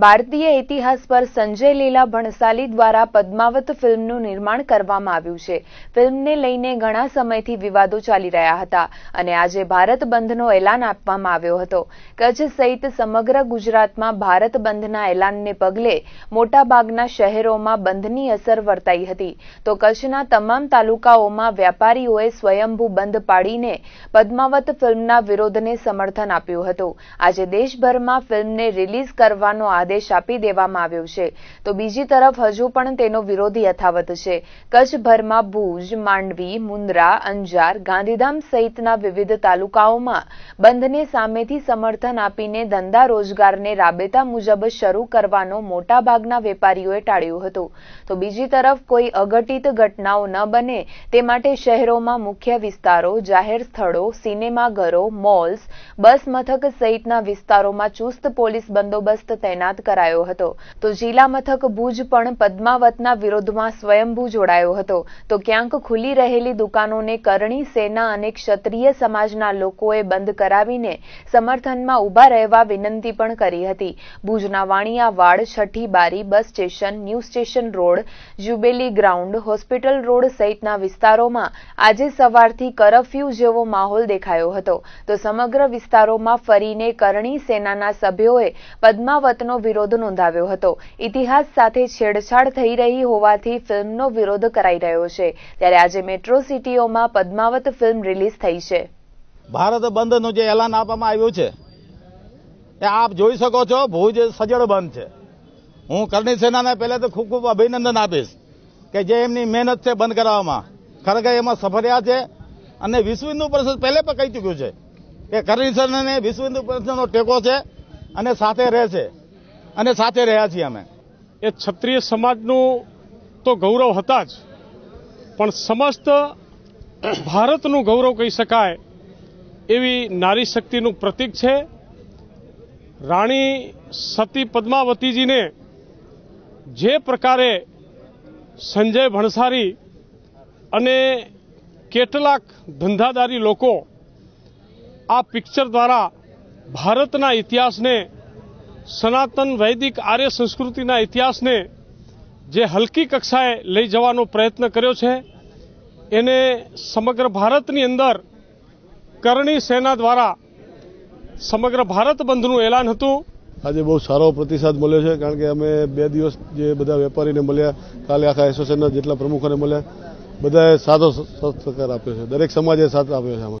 ભારતીય ઇતિહાસ પર સંજય લીલા ભણસાલી દ્વારા પદ્માવત ફિલ્મનું નિર્માણ કરવામાં આવ્યું છે ફિલ્મને લઈને ઘણા સમયથી વિવાદો ચાલી રહ્યા હતા અને આજે ભારત બંધનો એલાન આપવામાં આવ્યો હતો કચ્છ સહિત સમગ્ર ગુજરાતમાં ભારત બંધના એલાનને પગલે મોટાભાગના શહેરોમાં બંધની અસર વર્તાઈ હતી તો કચ્છના તમામ તાલુકાઓમાં વેપારીઓએ સ્વયંભૂ બંધ પાડીને પદ્માવત ફિલ્મના વિરોધને સમર્થન આપ્યું હતું આજે દેશભરમાં ફિલ્મને રિલીઝ કરવાનો આદેશ આપી દેવામાં આવ્યો છે તો બીજી તરફ હજુ પણ તેનો વિરોધ યથાવત છે કચ્છભરમાં ભુજ માંડવી મુન્દ્રા અંજાર ગાંધીધામ સહિતના વિવિધ તાલુકાઓમાં બંધને સામેથી સમર્થન આપીને ધંધા રોજગારને રાબેતા મુજબ શરૂ કરવાનો મોટાભાગના વેપારીઓએ ટાળ્યું હતું તો બીજી તરફ કોઈ અઘટિત ઘટનાઓ ન બને તે માટે શહેરોમાં મુખ્ય વિસ્તારો જાહેર સ્થળો સિનેમાઘરો મોલ્સ બસ મથક સહિતના વિસ્તારોમાં ચુસ્ત પોલીસ બંદોબસ્ત તૈનાત તૈનાત કરાયો હતો તો જિલ્લા મથક ભુજ પણ પદ્માવતના વિરોધમાં સ્વયંભૂ જોડાયો હતો તો ક્યાંક ખુલી રહેલી દુકાનોને કરણી સેના અને ક્ષત્રિય સમાજના લોકોએ બંધ કરાવીને સમર્થનમાં ઊભા રહેવા વિનંતી પણ કરી હતી ભુજના વાણિયા Vad Chhathi Bari bus station new station road jubilee ground hospital road સહિતના વિસ્તારોમાં આજે સવારથી કરફ્યુ જેવો માહોલ દેખાયો હતો તો સમગ્ર વિસ્તારોમાં ફરીને કરણી સેનાના સભ્યોએ પદ્માવતનો વિરોધ નોંધાવ્યો હતો ઇતિહાસ સાથે છેડછાડ થઈ રહી હોવાથી ફિલ્મનો વિરોધ કરાઈ રહ્યો છે ત્યારે આજે મેટ્રો સિટીઓમાં પદ્માવત ફિલ્મ રિલીઝ થઈ છે ભારત બંધનું જે એલાન આપવામાં આવ્યું છે એ આપ જોઈ શકો છો ભુજ સજળ બંધ છે હું કરણી સેનાને પહેલા તો ખૂબ ખૂબ અભિનંદન આપીશ કે જે એમની મહેનત છે બંધ કરાવવામાં ખરેખર એમાં સફળ્યા છે અને વિશ્વ હિન્દુ પરિષદ પહેલે પણ કહી ચૂક્યું છે કે કરણી સેનાને વિશ્વ હિન્દુ પરિષદનો ટેકો છે અને સાથે રહે છે અને સાથે રહ્યા છીએ અમે એ ક્ષત્રિય સમાજનું તો ગૌરવ હતા જ પણ સમસ્ત ભારતનું ગૌરવ કહી શકાય એવી નારી શક્તિનું પ્રતિક છે રાણી સતી પદ્માવતીજીને જે પ્રકારે સંજય ભણસારી અને કેટલાક ધંધાદારી લોકો આ પિક્ચર દ્વારા ભારતના ઇતિહાસને સનાતન વૈદિક આર્ય સંસ્કૃતિના ઇતિહાસને જે હલકી કક્ષાએ લઈ જવાનો પ્રયત્ન કર્યો છે એને સમગ્ર ભારતની અંદર કરણી સેના દ્વારા સમગ્ર ભારત બંધનું એલાન હતું આજે બહુ સારો પ્રતિસાદ મળ્યો છે કારણ કે અમે બે દિવસ જે બધા વેપારીને મળ્યા કાલે આખા એસોસિએશનના જેટલા પ્રમુખોને મળ્યા બધાએ સાદો સત્કાર આપ્યો છે દરેક સમાજે સાથ આપ્યો છે